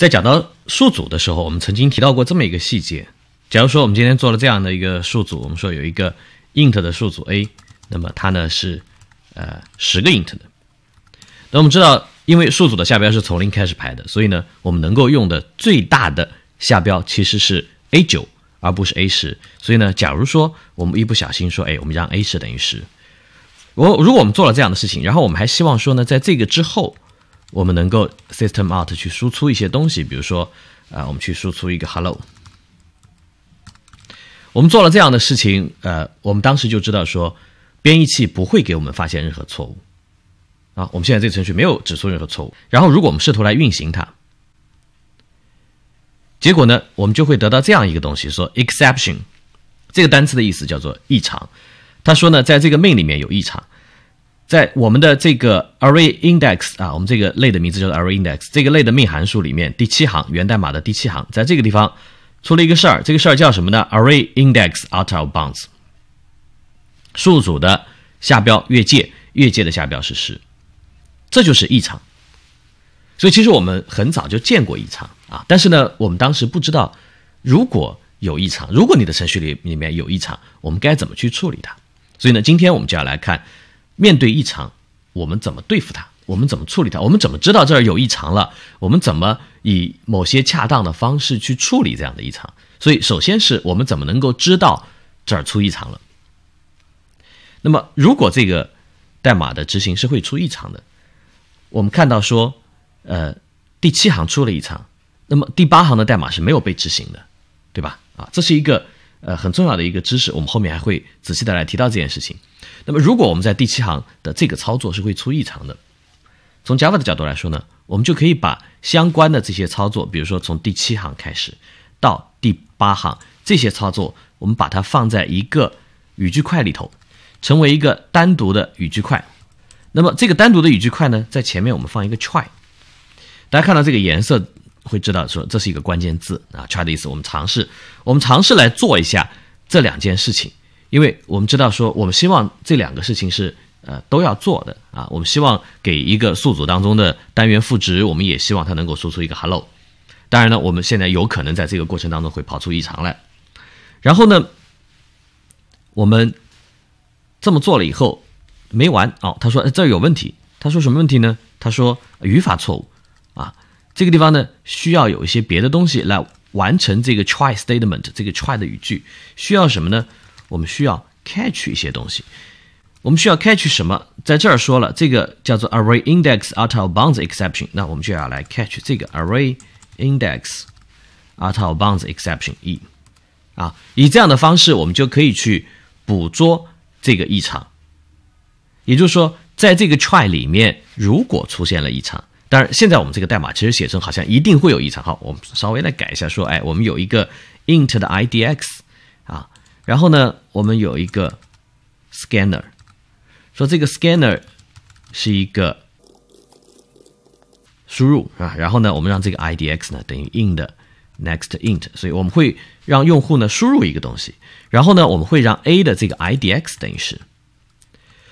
在讲到数组的时候，我们曾经提到过这么一个细节：假如说我们今天做了这样的一个数组，我们说有一个 int 的数组 a，那么它呢是呃十个 int 的。那我们知道，因为数组的下标是从零开始排的，所以呢，我们能够用的最大的下标其实是 a 九，而不是 a 十。所以呢，假如说我们一不小心说，哎，我们让 a 十等于十，我如果我们做了这样的事情，然后我们还希望说呢，在这个之后。我们能够 system out 去输出一些东西，比如说，啊，我们去输出一个 hello。我们做了这样的事情，呃，我们当时就知道说，编译器不会给我们发现任何错误，啊，我们现在这个程序没有指出任何错误。然后，如果我们试图来运行它，结果呢，我们就会得到这样一个东西，说 exception 这个单词的意思叫做异常。他说呢，在这个命里面有异常。在我们的这个 array index 啊，我们这个类的名字叫做 array index，这个类的命函数里面第七行，源代码的第七行，在这个地方出了一个事儿，这个事儿叫什么呢？array index out of bounds，数组的下标越界，越界的下标是十，这就是异常。所以其实我们很早就见过异常啊，但是呢，我们当时不知道如果有异常，如果你的程序里里面有异常，我们该怎么去处理它。所以呢，今天我们就要来看。面对异常，我们怎么对付它？我们怎么处理它？我们怎么知道这儿有异常了？我们怎么以某些恰当的方式去处理这样的异常？所以，首先是我们怎么能够知道这儿出异常了？那么，如果这个代码的执行是会出异常的，我们看到说，呃，第七行出了异常，那么第八行的代码是没有被执行的，对吧？啊，这是一个。呃，很重要的一个知识，我们后面还会仔细的来提到这件事情。那么，如果我们在第七行的这个操作是会出异常的，从 Java 的角度来说呢，我们就可以把相关的这些操作，比如说从第七行开始到第八行这些操作，我们把它放在一个语句块里头，成为一个单独的语句块。那么，这个单独的语句块呢，在前面我们放一个 try，大家看到这个颜色。会知道说这是一个关键字啊，try 的意思，我们尝试，我们尝试来做一下这两件事情，因为我们知道说我们希望这两个事情是呃都要做的啊，我们希望给一个数组当中的单元赋值，我们也希望它能够输出一个 hello。当然呢，我们现在有可能在这个过程当中会跑出异常来。然后呢，我们这么做了以后没完哦，他说这儿有问题，他说什么问题呢？他说语法错误啊。这个地方呢，需要有一些别的东西来完成这个 try statement 这个 try 的语句，需要什么呢？我们需要 catch 一些东西，我们需要 catch 什么？在这儿说了，这个叫做 array index out of bounds exception，那我们就要来 catch 这个 array index out of bounds exception e，啊，以这样的方式，我们就可以去捕捉这个异常。也就是说，在这个 try 里面，如果出现了异常，当然，现在我们这个代码其实写成好像一定会有异常。好，我们稍微来改一下，说，哎，我们有一个 int 的 idx 啊，然后呢，我们有一个 scanner，说这个 scanner 是一个输入啊，然后呢，我们让这个 idx 呢等于 in 的 next int，所以我们会让用户呢输入一个东西，然后呢，我们会让 a 的这个 idx 等于是，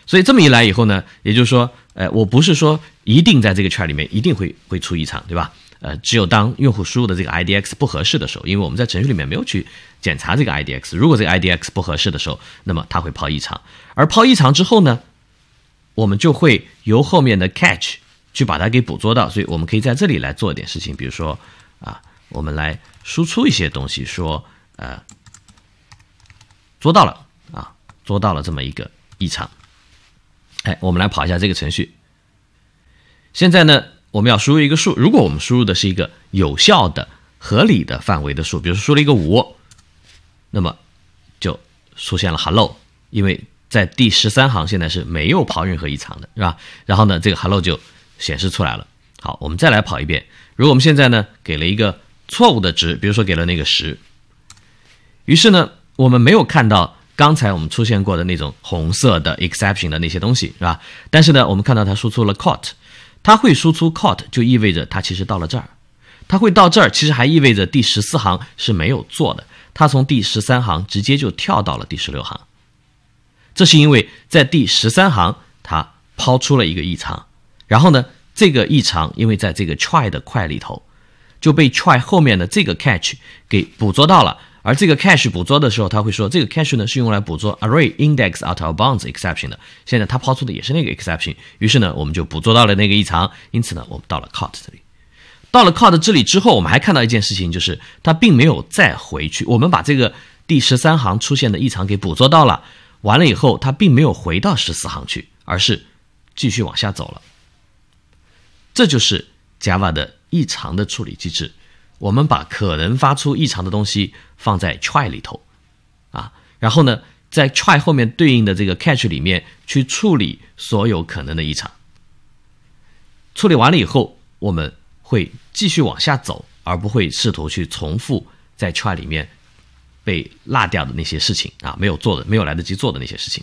所以这么一来以后呢，也就是说。哎，我不是说一定在这个圈里面一定会会出异常，对吧？呃，只有当用户输入的这个 idx 不合适的时候，因为我们在程序里面没有去检查这个 idx，如果这个 idx 不合适的时候，那么它会抛异常。而抛异常之后呢，我们就会由后面的 catch 去把它给捕捉到，所以我们可以在这里来做一点事情，比如说啊，我们来输出一些东西，说呃，捉到了啊，捉到了这么一个异常。哎，我们来跑一下这个程序。现在呢，我们要输入一个数。如果我们输入的是一个有效的、合理的范围的数，比如输了一个五，那么就出现了 “hello”，因为在第十三行现在是没有跑任何异常的，是吧？然后呢，这个 “hello” 就显示出来了。好，我们再来跑一遍。如果我们现在呢给了一个错误的值，比如说给了那个十，于是呢，我们没有看到。刚才我们出现过的那种红色的 exception 的那些东西，是吧？但是呢，我们看到它输出了 caught，它会输出 caught，就意味着它其实到了这儿，它会到这儿，其实还意味着第十四行是没有做的，它从第十三行直接就跳到了第十六行。这是因为在第十三行它抛出了一个异常，然后呢，这个异常因为在这个 try 的块里头，就被 try 后面的这个 catch 给捕捉到了。而这个 c a s h 捕捉的时候，他会说这个 c a s h 呢是用来捕捉 Array Index Out of Bounds Exception 的。现在他抛出的也是那个 exception，于是呢，我们就捕捉到了那个异常。因此呢，我们到了 caught 这里，到了 caught 这里之后，我们还看到一件事情，就是它并没有再回去。我们把这个第十三行出现的异常给捕捉到了，完了以后，它并没有回到十四行去，而是继续往下走了。这就是 Java 的异常的处理机制。我们把可能发出异常的东西放在 try 里头，啊，然后呢，在 try 后面对应的这个 catch 里面去处理所有可能的异常。处理完了以后，我们会继续往下走，而不会试图去重复在 try 里面被落掉的那些事情啊，没有做的、没有来得及做的那些事情。